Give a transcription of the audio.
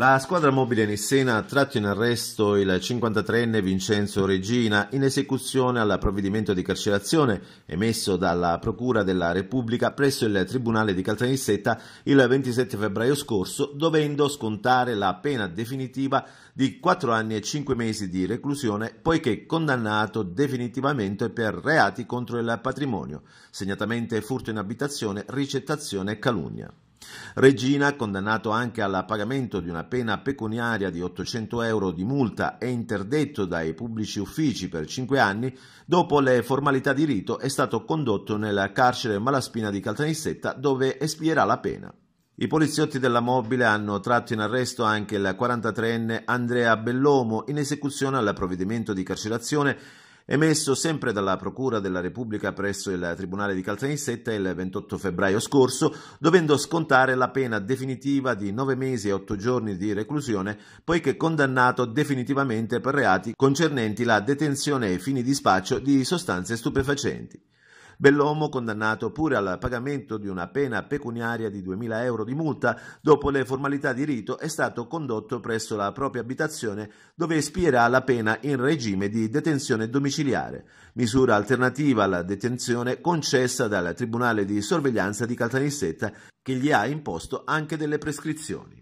La squadra mobile nissena ha tratto in arresto il 53enne Vincenzo Regina in esecuzione al provvedimento di carcerazione emesso dalla Procura della Repubblica presso il Tribunale di Caltanissetta il 27 febbraio scorso, dovendo scontare la pena definitiva di 4 anni e 5 mesi di reclusione, poiché condannato definitivamente per reati contro il patrimonio, segnatamente furto in abitazione, ricettazione e calunnia. Regina, condannato anche al pagamento di una pena pecuniaria di 800 euro di multa e interdetto dai pubblici uffici per 5 anni, dopo le formalità di rito è stato condotto nel carcere Malaspina di Caltanissetta dove espierà la pena. I poliziotti della mobile hanno tratto in arresto anche il 43enne Andrea Bellomo in esecuzione al provvedimento di carcerazione emesso sempre dalla Procura della Repubblica presso il Tribunale di Caltanissetta il 28 febbraio scorso, dovendo scontare la pena definitiva di 9 mesi e 8 giorni di reclusione, poiché condannato definitivamente per reati concernenti la detenzione ai fini di spaccio di sostanze stupefacenti. Bellomo condannato pure al pagamento di una pena pecuniaria di 2.000 euro di multa, dopo le formalità di rito è stato condotto presso la propria abitazione dove espierà la pena in regime di detenzione domiciliare, misura alternativa alla detenzione concessa dal Tribunale di sorveglianza di Caltanissetta che gli ha imposto anche delle prescrizioni.